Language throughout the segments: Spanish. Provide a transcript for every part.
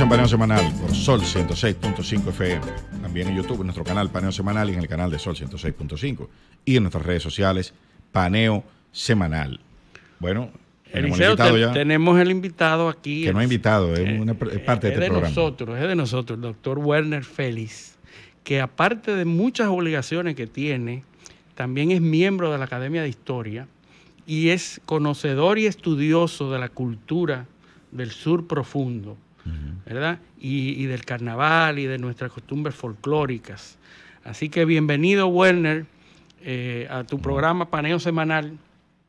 en Paneo Semanal por Sol 106.5 FM. También en YouTube, en nuestro canal Paneo Semanal y en el canal de Sol 106.5. Y en nuestras redes sociales, Paneo Semanal. Bueno, tenemos, el, invitado tenemos el invitado aquí. Que no ha invitado, es, eh, una, parte de este de Nosotros, es de nosotros, el doctor Werner Félix, que aparte de muchas obligaciones que tiene, también es miembro de la Academia de Historia y es conocedor y estudioso de la cultura del sur profundo ¿verdad? Y, del carnaval y de nuestras costumbres folclóricas. Así que bienvenido, Werner, eh, a tu programa Paneo Semanal.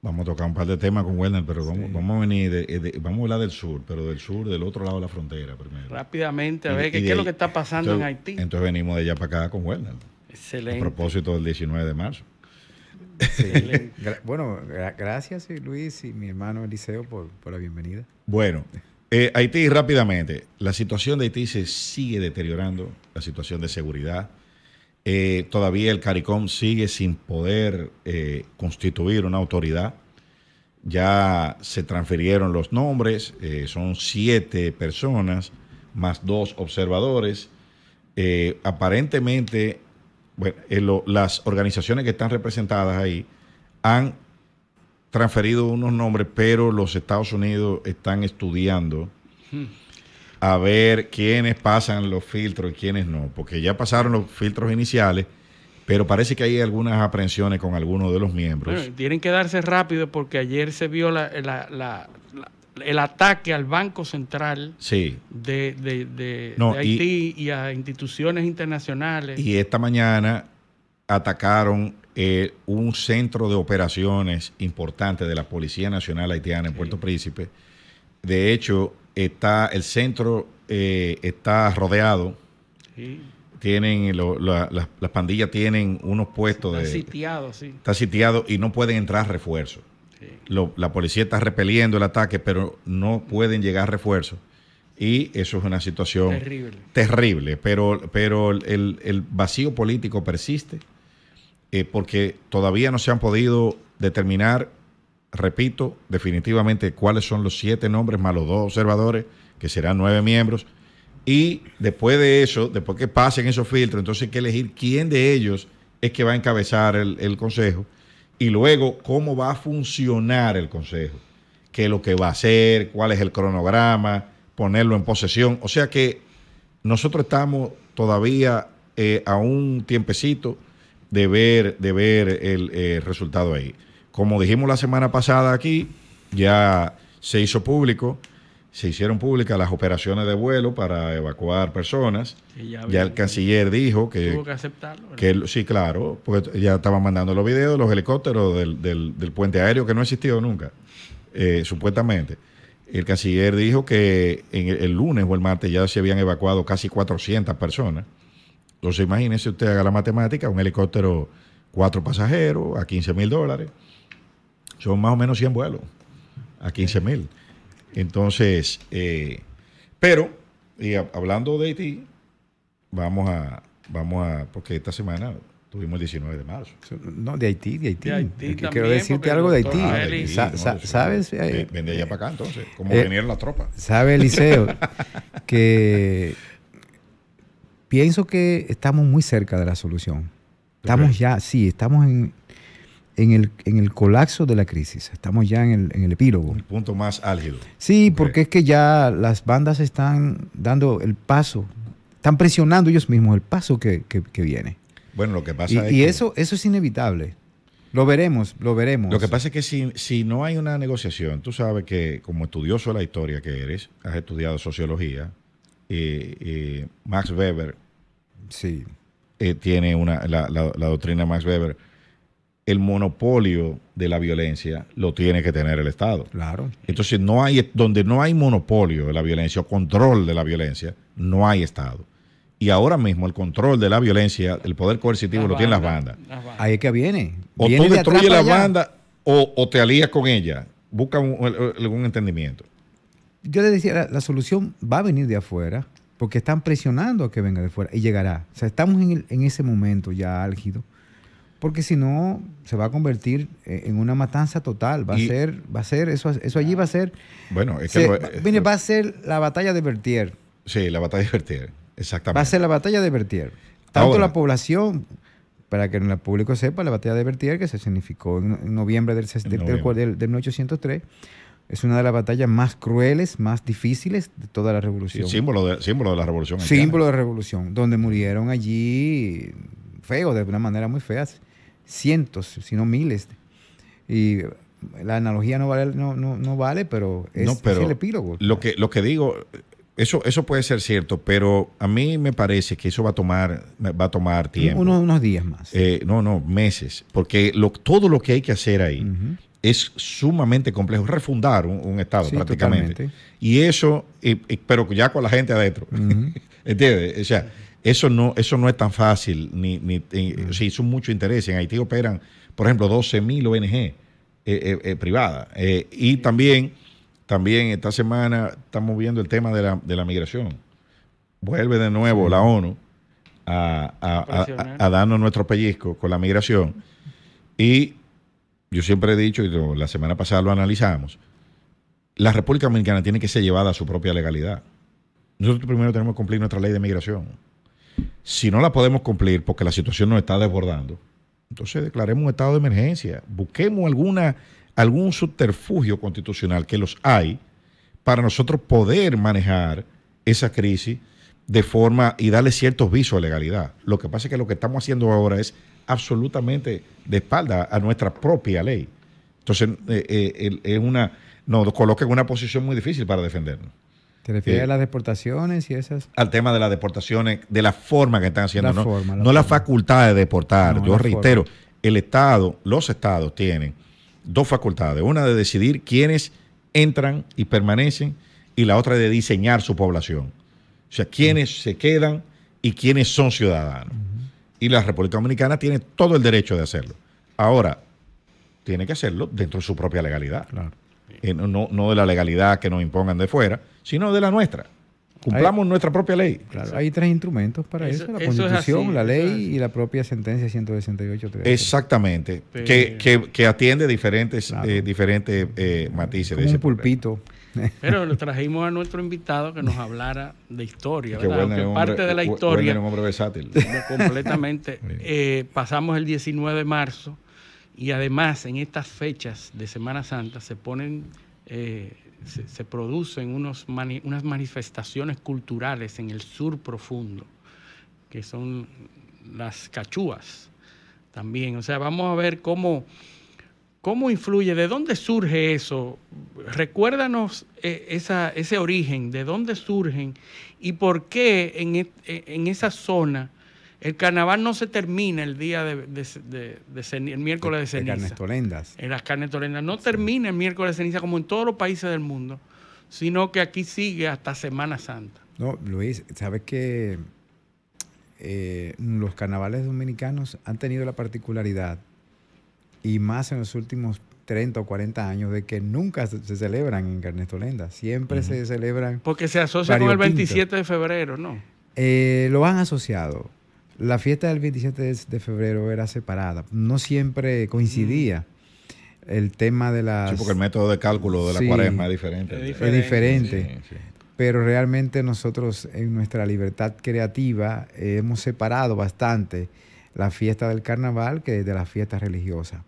Vamos a tocar un par de temas con Werner, pero vamos, a venir, vamos a hablar del sur, pero del sur, del otro lado de la frontera primero. Rápidamente, a ver, ¿qué, es lo que está pasando en Haití? Entonces venimos de allá para acá con Werner. Excelente. A propósito del 19 de marzo. Excelente. bueno, gracias Luis y mi hermano Eliseo por la bienvenida. Bueno, eh, Haití, rápidamente. La situación de Haití se sigue deteriorando, la situación de seguridad. Eh, todavía el CARICOM sigue sin poder eh, constituir una autoridad. Ya se transfirieron los nombres, son siete personas más dos observadores. aparentemente, bueno, las organizaciones que están representadas ahí han transferido unos nombres, pero los Estados Unidos están estudiando a ver quiénes pasan los filtros y quiénes no, porque ya pasaron los filtros iniciales, pero parece que hay algunas aprehensiones con algunos de los miembros. tienen que darse rápido porque ayer se vio el ataque al Banco Central de, Haití y a instituciones internacionales. Y esta mañana atacaron eh, un centro de operaciones importante de la Policía Nacional Haitiana en Puerto Príncipe. De hecho, está el centro eh, está rodeado. Tienen las, pandillas tienen unos puestos de. sitiado, sí. Está sitiado y no pueden entrar refuerzos. la policía está repeliendo el ataque, pero no pueden llegar refuerzos. Y eso es una situación terrible. terrible pero, pero el vacío político persiste eh, porque todavía no se han podido determinar, repito, definitivamente cuáles son los siete nombres más los dos observadores, que serán nueve miembros. Y después de eso, después que pasen esos filtros, entonces hay que elegir quién de ellos es que va a encabezar el, Consejo y luego cómo va a funcionar el Consejo, qué es lo que va a hacer, cuál es el cronograma, ponerlo en posesión. O sea que nosotros estamos todavía eh, a un tiempecito de ver, de ver el eh, resultado ahí. Como dijimos la semana pasada aquí, ya se hizo público, se hicieron públicas las operaciones de vuelo para evacuar personas. Ya, el canciller dijo que... Tuvo que aceptarlo. Que, sí, claro, pues ya estaban mandando los videos los helicópteros del, puente aéreo que no existió nunca, eh, supuestamente. El canciller dijo que en el, el lunes o el martes ya se habían evacuado casi 400 personas. Entonces, imagínese usted haga la matemática, un helicóptero, cuatro pasajeros, a 15 mil dólares, son más o menos 100 vuelos, a 15 mil. Entonces, eh, pero, y hablando de Haití, vamos a, vamos a, porque esta semana Tuvimos el 19 de marzo. No, de Haití, de Haití. De quiero decirte algo de Haití. ¿Sabes? Vende eh, allá para acá entonces, como eh, vinieron las tropas. ¿Sabe, Eliseo, que Pienso que estamos muy cerca de la solución. Estamos ya, sí, estamos en, el, colapso de la crisis. Estamos ya en el, en el epílogo. El punto más álgido. Sí, porque es que ya las bandas están dando el paso, están presionando ellos mismos el paso que, viene. Bueno, lo que pasa y, es. Y eso, eso es inevitable. Lo veremos, lo veremos. Lo que pasa es que si, si no hay una negociación, tú sabes que como estudioso de la historia que eres, has estudiado sociología, y Max Weber sí. Eh, tiene una, la, doctrina Max Weber, el monopolio de la violencia lo tiene que tener el Estado. Claro. Entonces, no hay, donde no hay monopolio de la violencia o control de la violencia, no hay Estado. Y ahora mismo el control de la violencia, el poder coercitivo, lo tienen las bandas. Ahí es que viene. O tú destruyes la banda o, te alías con ella. Busca algún entendimiento. Yo le decía, la solución va a venir de afuera porque están presionando a que venga de fuera y llegará. O sea, estamos en, ese momento ya álgido, porque si no se va a convertir eh, en una matanza total. Va a ser, va a ser, eso, eso allí va a ser. Bueno, es que va a ser la batalla de Vertier. Sí, la batalla de Vertier, exactamente. Va a ser la batalla de Vertier. Tanto la población, para que el público sepa, la batalla de Vertier, que se significó en, noviembre del 1803 es una de las batallas más crueles, más difíciles de toda la revolución. símbolo, de, símbolo de la revolución. Símbolo de revolución, donde murieron allí feos, de una manera muy fea, cientos, si no miles. Y la analogía no vale, no, no, vale pero, es, el epílogo. Lo que, lo que digo, eso, eso puede ser cierto, pero a mí me parece que eso va a tomar, va a tomar tiempo. unos días más. Eh, no, no, meses. Porque lo, todo lo que hay que hacer ahí, es sumamente complejo. Refundar un, Estado prácticamente. Y eso, eh, eh, pero ya con la gente adentro. ¿Entiendes? O sea, eso no, eso no es tan fácil. Ni, ni, hizo eh, mucho interés. En Haití operan, por ejemplo, 12.000 ONG privadas. y también, también esta semana estamos viendo el tema de la, migración. Vuelve de nuevo la ONU a, a, darnos nuestro pellizco con la migración. Y yo siempre he dicho, y la semana pasada lo analizamos, la República Dominicana tiene que ser llevada a su propia legalidad. Nosotros primero tenemos que cumplir nuestra ley de migración. Si no la podemos cumplir porque la situación nos está desbordando, entonces declaremos un estado de emergencia. Busquemos alguna, algún subterfugio constitucional que los hay para nosotros poder manejar esa crisis de forma y darle ciertos visos de legalidad. Lo que pasa es que lo que estamos haciendo ahora es absolutamente de espalda a nuestra propia ley. Entonces, eh, eh, es una, nos coloca en una posición muy difícil para defendernos. ¿Te refieres eh, a las deportaciones y esas? Al tema de las deportaciones, de la forma que están haciendo, no, la, facultad de deportar. Yo reitero el Estado, los Estados tienen dos facultades, una de decidir quiénes entran y permanecen y la otra de diseñar su población. O sea, quiénes se quedan y quiénes son ciudadanos. Y la República Dominicana tiene todo el derecho de hacerlo. Ahora, tiene que hacerlo dentro de su propia legalidad. Eh, no, de la legalidad que nos impongan de fuera, sino de la nuestra cumplamos nuestra propia ley. Claro, hay tres instrumentos para eso, la Constitución, la ley y la propia sentencia 168. Exactamente, que, atiende diferentes, eh, diferentes eh, matices. Como de ese pulpito. Pero lo trajimos a nuestro invitado que nos hablara de historia, ¿verdad? bueno, parte de la historia. un hombre Completamente. Eh, pasamos el 19 de marzo y además en estas fechas de Semana Santa se ponen, eh, se, producen unos unas manifestaciones culturales en el sur profundo, que son las cachúas también. O sea, vamos a ver cómo ¿Cómo influye? ¿De dónde surge eso? Recuérdanos eh, ese origen, de dónde surgen y por qué e, e, en, esa zona el carnaval no se termina el día de, el miércoles de ceniza. En carnes tolendas. En las carnes tolendas. No termina el miércoles de ceniza como en todos los países del mundo, sino que aquí sigue hasta Semana Santa. No, Luis, sabes qué? Eh, los carnavales dominicanos han tenido la particularidad y más en los últimos 30 o 40 años de que nunca se celebran en Ernesto Lenda. Siempre se celebran. Porque se asocia con el 27 de febrero, ¿no? Eh, lo han asociado. La fiesta del 27 de febrero era separada. No siempre coincidía. El tema de la. Sí, porque el método de cálculo de la cuaresma es diferente. Es diferente. Pero realmente nosotros, en nuestra libertad creativa, eh, hemos separado bastante la fiesta del carnaval que de la fiesta religiosa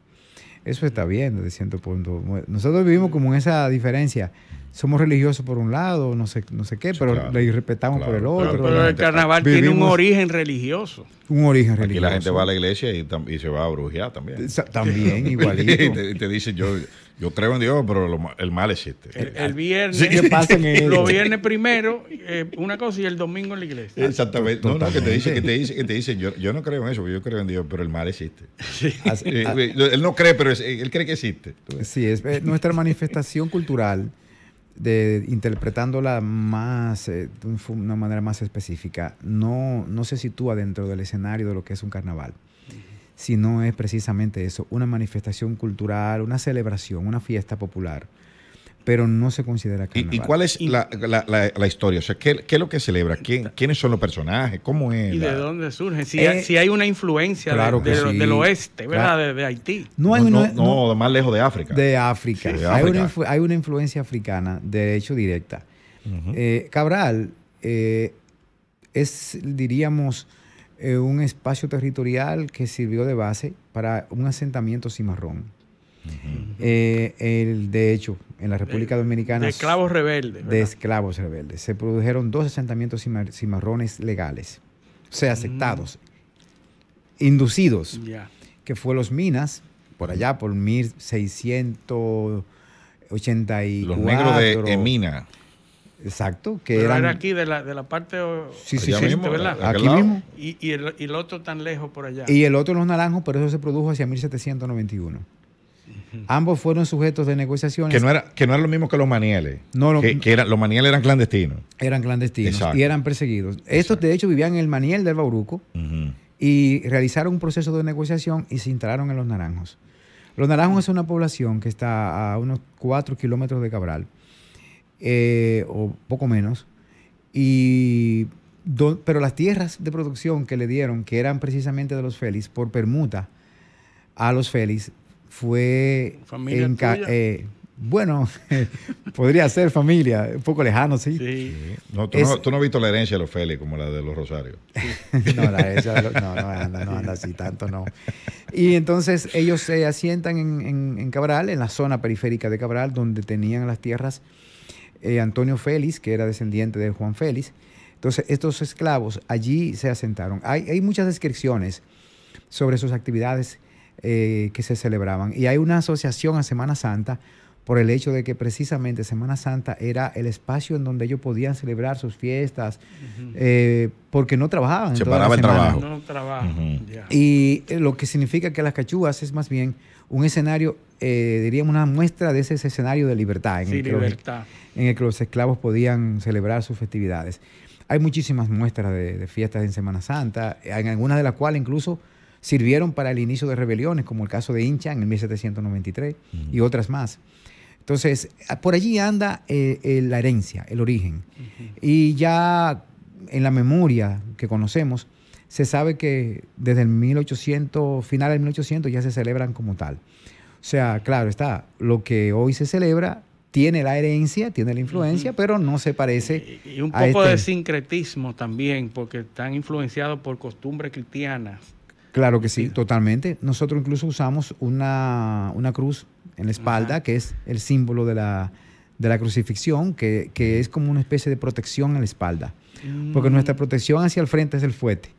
eso está bien, de cierto punto. Nosotros vivimos como en esa diferencia somos religiosos por un lado, no sé, no sé qué, pero le respetamos por el otro. Pero, el carnaval tiene un origen religioso. Un origen religioso. Y la gente va a la iglesia y, se va a brujear también. También, igualito. y te, dice dicen, yo, yo creo en Dios, pero el mal existe. El, viernes. Sí. viernes primero, eh, una cosa, y el domingo en la iglesia. Exactamente. No, no, que te dice, que te dice, que te dice yo, yo no creo en eso, yo creo en Dios, pero el mal existe. Eh, eh, él no cree, pero él cree que existe. Sí, es nuestra manifestación cultural de, interpretándola más, eh, de una manera más específica, no, no se sitúa dentro del escenario de lo que es un carnaval, sino es precisamente eso, una manifestación cultural, una celebración, una fiesta popular pero no se considera carnaval. ¿Y, cuál es la, historia? O sea, ¿qué, es lo que celebra? ¿Quiénes son los personajes? ¿Cómo es? ¿Y de dónde surge? Eh, si, hay, una influencia del oeste, ¿verdad? De, Haití. No, hay más lejos de África. De África. Hay, una, influencia africana, de hecho, directa. Eh, Cabral eh, es, diríamos, un espacio territorial que sirvió de base para un asentamiento cimarrón. Eh, el, de hecho, en la República Dominicana... De esclavos rebeldes. De esclavos rebeldes. Se produjeron dos asentamientos cimarrones legales, o sea, mm. aceptados, inducidos, que fue los Minas, por allá, por 1684. Los negros de Mina. Exacto, que eran... aquí de la, de la parte Aquí mismo. Y, el, otro tan lejos por allá. Y el otro los naranjos, pero eso se produjo hacia 1791. Ambos fueron sujetos de negociaciones. Que no era, que no era lo mismo que los manieles. No, que, los manieles eran clandestinos. Eran clandestinos y eran perseguidos. Estos, de hecho, vivían en el maniel del Bauruco y realizaron un proceso de negociación y se entraron en Los Naranjos. Los Naranjos es una población que está a unos 4 kilómetros de Cabral, eh, o poco menos, y pero las tierras de producción que le dieron, que eran precisamente de los Félix, por permuta a los Félix, fue... ¿Familia eh, bueno, podría ser familia, un poco lejano, sí. sí. No, tú, no, has visto la herencia de los Félix como la de los Rosarios. no, la no, no anda, no anda así tanto, no. Y entonces ellos se asientan en, en, en Cabral, en la zona periférica de Cabral, donde tenían las tierras eh, Antonio Félix, que era descendiente de Juan Félix. Entonces, estos esclavos allí se asentaron. Hay, hay muchas descripciones sobre sus actividades eh, que se celebraban. Y hay una asociación a Semana Santa por el hecho de que precisamente Semana Santa era el espacio en donde ellos podían celebrar sus fiestas, eh, porque no trabajaban. Se paraba el trabajo. Y eh, lo que significa que las cachugas es más bien un escenario, eh, diríamos una muestra de ese, escenario de libertad, en, el que Los, en el que los esclavos podían celebrar sus festividades. Hay muchísimas muestras de, de fiestas en Semana Santa, en algunas de las cuales incluso sirvieron para el inicio de rebeliones, como el caso de Incha en 1793 y otras más. Entonces, ah, por allí anda eh, eh, la herencia, el origen. Y ya en la memoria que conocemos, se sabe que desde el 1800, final del 1800, ya se celebran como tal. O sea, claro está, lo que hoy se celebra tiene la herencia, tiene la influencia, pero no se parece. Y un poco este de sincretismo también, porque están influenciados por costumbres cristianas Claro que sí, totalmente. Nosotros incluso usamos una, cruz en la espalda, que es el símbolo de la, crucifixión, que, es como una especie de protección en la espalda. Porque nuestra mm. protección hacia el frente es el fuete.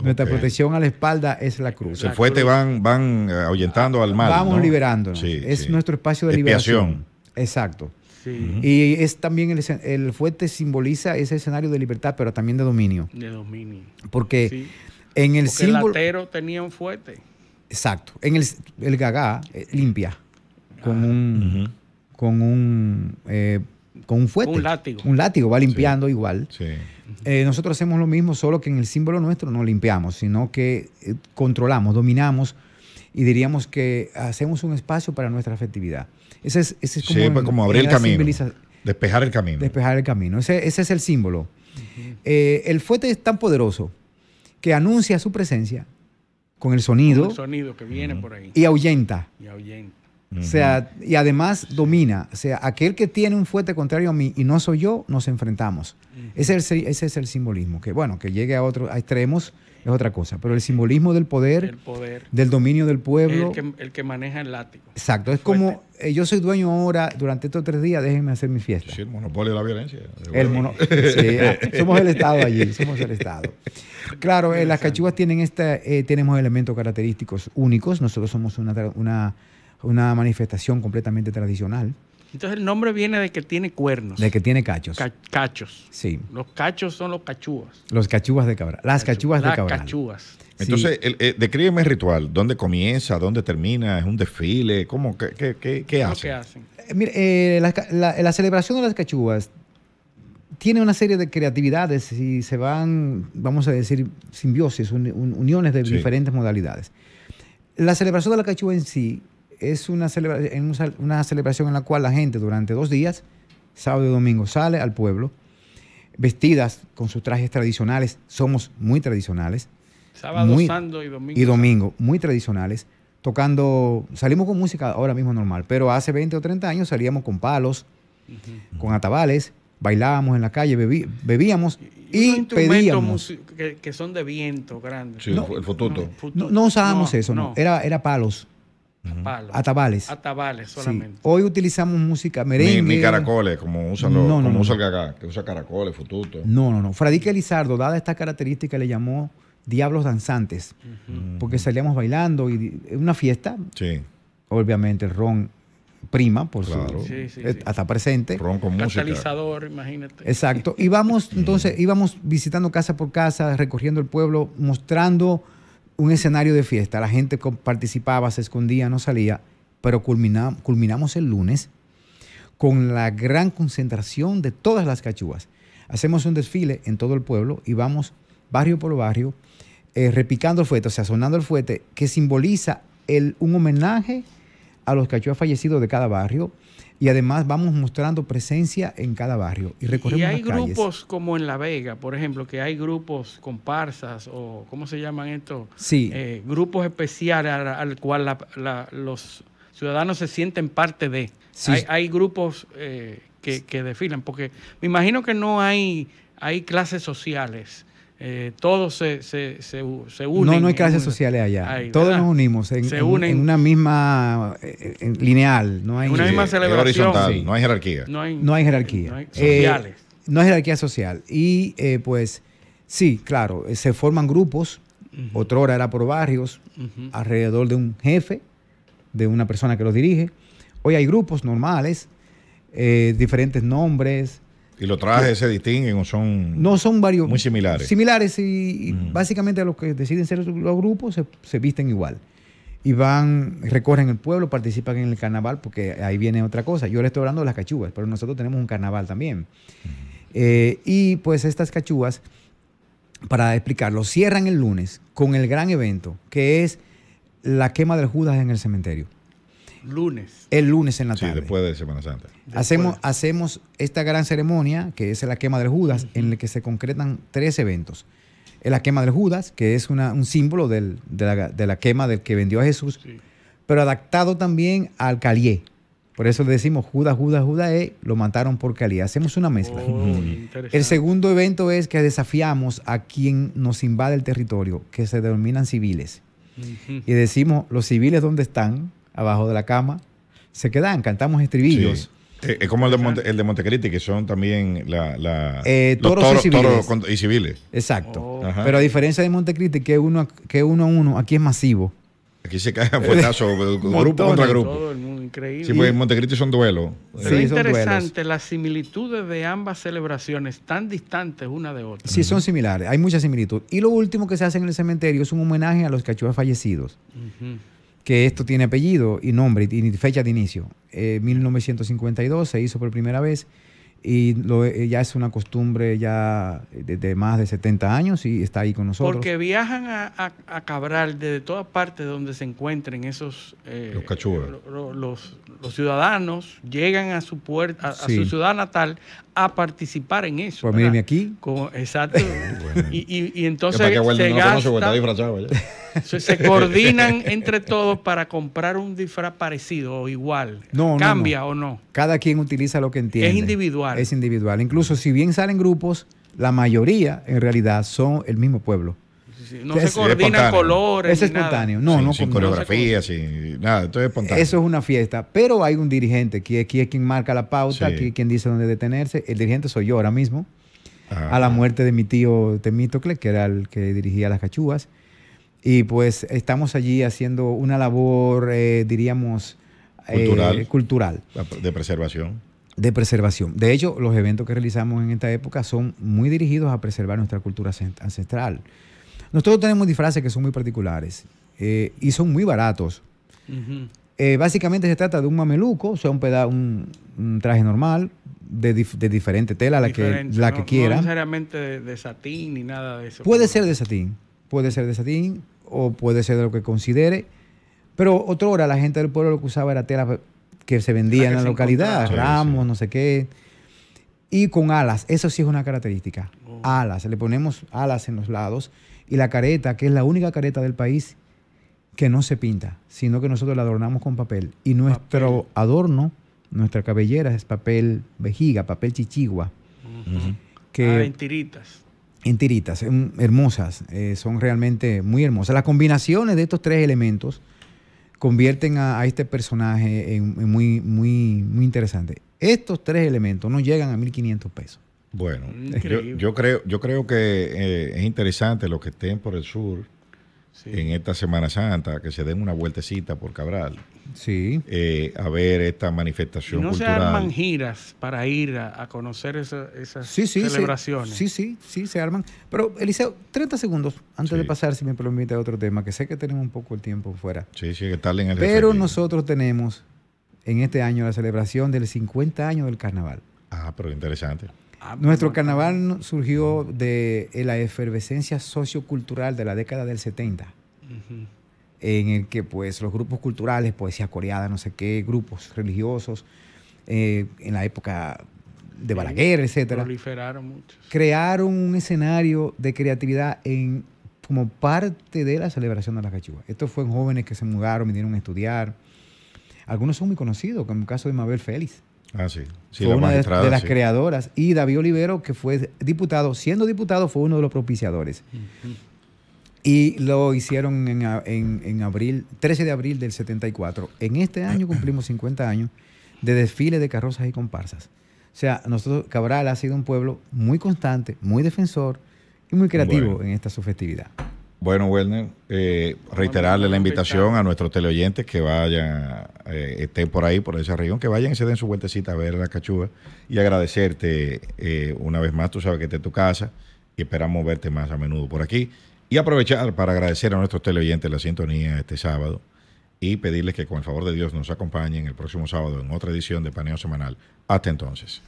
Nuestra protección a la espalda es la cruz. El fuete van, van eh, ahuyentando al mal. Vamos liberándonos. es nuestro espacio de liberación. Exacto. Sí. Y es también el, fuete fuerte simboliza ese escenario de libertad, pero también de dominio. De dominio. Porque en el símbolo. El tenía un fuerte. Exacto. En el, el gagá eh, limpia. Con ah. un. Eh, con un. fuerte. Un látigo. Un látigo, va limpiando igual. Eh, nosotros hacemos lo mismo, solo que en el símbolo nuestro no limpiamos, sino que controlamos, dominamos y diríamos que hacemos un espacio para nuestra afectividad. Ese es, pues, como, abrir el camino. Despejar el camino. Despejar el camino. Ese, es el símbolo. el fuete es tan poderoso que anuncia su presencia con el sonido. Y Y ahuyenta. O sea, y además domina. O sea, aquel que tiene un fuerte contrario a mí y no soy yo, nos enfrentamos. ese, es el, ese, es el, simbolismo. Que bueno, que llegue a extremos es otra cosa. Pero el simbolismo del poder, del dominio del pueblo. El que, maneja el látigo. Exacto. Es como eh, yo soy dueño ahora, durante estos tres días, déjenme hacer mi fiesta. Sí, el monopolio de la violencia. Ah, somos el Estado allí, somos el Estado. Claro, eh, las cachugas tienen este, eh, tenemos elementos característicos únicos. Nosotros somos una una manifestación completamente tradicional. Entonces el nombre viene de que tiene cuernos. De que tiene cachos. cachos. Sí. Los cachos son los cachúas. Los cachúas de cabra. Las cachúas, de cabra. Las cachúas. Entonces, eh, sí. el, ritual. ¿Dónde comienza? ¿Dónde termina? ¿Es un desfile? ¿Cómo? ¿Qué, qué, qué, hacen? Eh, mire, eh, la, celebración de las cachúas tiene una serie de creatividades y se van, vamos a decir, simbiosis, uniones de diferentes modalidades. La celebración de la cachúa en sí es una celebración, una celebración en la cual la gente durante dos días, sábado y domingo, sale al pueblo, vestidas con sus trajes tradicionales, somos muy tradicionales. Sábado, y domingo. Y domingo, muy tradicionales, tocando, salimos con música ahora mismo normal, pero hace 20 o 30 años salíamos con palos, con atabales, bailábamos en la calle, bebíamos y, pedíamos. Que, son de viento grande. Sí, el fototo. No, usábamos eso, era, era palos Atavales. Atavales solamente. Hoy utilizamos música merengue. Ni, caracoles, como como usa el gaga, que usa caracoles, fututo. No, no, no. Fradique Lizardo, dada esta característica, le llamó Diablos Danzantes. Porque salíamos bailando y una fiesta. Sí. Obviamente ron prima, por supuesto. sí, eh, sí, hasta presente. Ron con Catalizador, imagínate. Exacto. vamos, entonces, íbamos visitando casa por casa, recorriendo el pueblo, mostrando un escenario de fiesta, la gente participaba, se escondía, no salía, pero culminamos, culminamos el lunes con la gran concentración de todas las cachúas. Hacemos un desfile en todo el pueblo y vamos barrio por barrio eh, repicando el fuete, o sea, sonando el fuete, que simboliza el, un homenaje a los cachorros fallecidos de cada barrio y además vamos mostrando presencia en cada barrio y recorremos Y hay grupos como en La Vega, por ejemplo, que hay grupos comparsas o ¿cómo se llaman estos? Sí. Eh, grupos especiales al, cual los ciudadanos se sienten parte de. Sí. Hay, grupos eh, que, que, desfilan, porque me imagino que no hay, hay clases sociales eh, todos se, se, unen. No, no hay clases sociales allá. todos nos unimos en, en, una misma eh, lineal. No hay, una misma celebración. no hay jerarquía. No hay, jerarquía. Eh, no hay jerarquía social. Y pues sí, claro, se forman grupos. otra hora era por barrios, alrededor de un jefe, de una persona que los dirige. Hoy hay grupos normales, diferentes nombres, y los trajes se distinguen o son. No son varios. Muy similares. Similares y, básicamente los que deciden ser los grupos se, visten igual. Y van, recorren el pueblo, participan en el carnaval, porque ahí viene otra cosa. Yo le estoy hablando de las cachugas pero nosotros tenemos un carnaval también. Eh, y pues estas cachugas para explicarlo, cierran el lunes con el gran evento, que es la quema del Judas en el cementerio. Lunes. El lunes en la tarde. Sí, después de Semana Santa. Hacemos, hacemos esta gran ceremonia, que es la quema del Judas, en la que se concretan tres eventos. La quema del Judas, que es un símbolo de, la, quema del que vendió a Jesús, pero adaptado también al calié. Por eso le decimos Judas, Judas, Judas, eh, lo mataron por calié. Hacemos una mezcla. Oh, el segundo evento es que desafiamos a quien nos invade el territorio, que se denominan civiles. Y decimos, los civiles, ¿dónde están? abajo de la cama, se quedan, cantamos estribillos. Eh, es como el de, Monte, el que son también la, eh, los toros, y civiles. Exacto. Pero a diferencia de Montecristi, que uno, que uno a uno, aquí es masivo. Aquí se cae a grupo contra grupo. Todo increíble. Sí, pues en Montecristi son duelos. es interesante las similitudes de ambas celebraciones, tan distantes una de otra. Sí, son similares, hay mucha similitud. Y lo último que se hace en el cementerio es un homenaje a los cachuvas fallecidos que esto tiene apellido y nombre y fecha de inicio. 1952 eh, se hizo por primera vez y eh, ya es una costumbre ya de, más de 70 años y está ahí con nosotros. Porque viajan a, Cabral desde todas partes donde se encuentren esos... Eh, los los, ciudadanos llegan a su puerta, a, su ciudad natal a participar en eso. Pues aquí. exacto. y, y, y, entonces... Se, coordinan entre todos para comprar un disfraz parecido o igual. ¿Cambia o no? Cada quien utiliza lo que entiende. Es individual. Es individual. Incluso si bien salen grupos, la mayoría en realidad son el mismo pueblo. no se coordinan colores. Es espontáneo. No, no, sin coreografía, sin nada. esto es espontáneo. Eso es una fiesta. Pero hay un dirigente que aquí es quien marca la pauta, aquí es quien dice dónde detenerse. El dirigente soy yo ahora mismo. A la ah. muerte de mi tío Temítocle, que era el que dirigía las cachúas. Y pues estamos allí haciendo una labor, eh, diríamos, eh, cultural. De preservación. De preservación. De hecho, los eventos que realizamos en esta época son muy dirigidos a preservar nuestra cultura ancestral. Nosotros tenemos disfraces que son muy particulares eh, y son muy baratos. básicamente se trata de un mameluco, o sea, un, peda un, traje normal de, de, diferente tela, la que, la que quiera. No necesariamente de, satín ni nada de eso. Puede ser de satín, puede ser de satín, o puede ser de lo que considere. Pero otra hora la gente del pueblo lo que usaba era tela que se vendía en la localidad, ramos, no sé qué. Y con alas, eso sí es una característica. Oh. Alas, le ponemos alas en los lados y la careta, que es la única careta del país que no se pinta, sino que nosotros la adornamos con papel. Y nuestro adorno, nuestra cabellera es papel vejiga, papel chichigua. que, ah, en tiritas, em, hermosas, eh, son realmente muy hermosas. Las combinaciones de estos tres elementos convierten a, este personaje en, muy, muy, muy interesante. Estos tres elementos no llegan a 1.500 pesos. Bueno, mm, eh, yo, creo, yo creo que eh, es interesante los que estén por el sur en esta Semana Santa, que se den una vueltecita por Cabral sí. Eh, a ver esta manifestación. no se arman giras para ir a, conocer esas sí, celebraciones. Sí, sí, sí, se arman. Pero, Eliseo, 30 segundos antes de pasar, si me permite, a otro tema, que sé que tenemos un poco el tiempo fuera. Sí, sí, que tal en el Pero nosotros tenemos en este año la celebración del 50 año del carnaval. Ah, pero interesante. Ah, Nuestro carnaval surgió de la efervescencia sociocultural de la década del 70 en el que pues los grupos culturales, poesía coreada, no sé qué, grupos religiosos, eh, en la época de Balaguer, etcétera. Proliferaron muchos. Crearon un escenario de creatividad en, como parte de la celebración de la cachua. Esto fueron jóvenes que se mudaron, vinieron a estudiar. Algunos son muy conocidos, como el caso de Mabel Félix. Ah, sí. una de, las creadoras. Y David Olivero, que fue diputado, siendo diputado, fue uno de los propiciadores. Y lo hicieron en, en, abril, 13 de abril del 74. En este año cumplimos 50 años de desfile de carrozas y comparsas. O sea, nosotros, Cabral ha sido un pueblo muy constante, muy defensor y muy creativo en esta su festividad. Bueno, Werner, eh, reiterarle la invitación a nuestros teleoyentes que vayan, eh, estén por ahí, por esa región, que vayan y se den su vueltecita a ver la cachuga y agradecerte eh, una vez más. Tú sabes que esta es tu casa y esperamos verte más a menudo por aquí. Y aprovechar para agradecer a nuestros televidentes la sintonía este sábado y pedirles que con el favor de Dios nos acompañen el próximo sábado en otra edición de Paneo Semanal. Hasta entonces.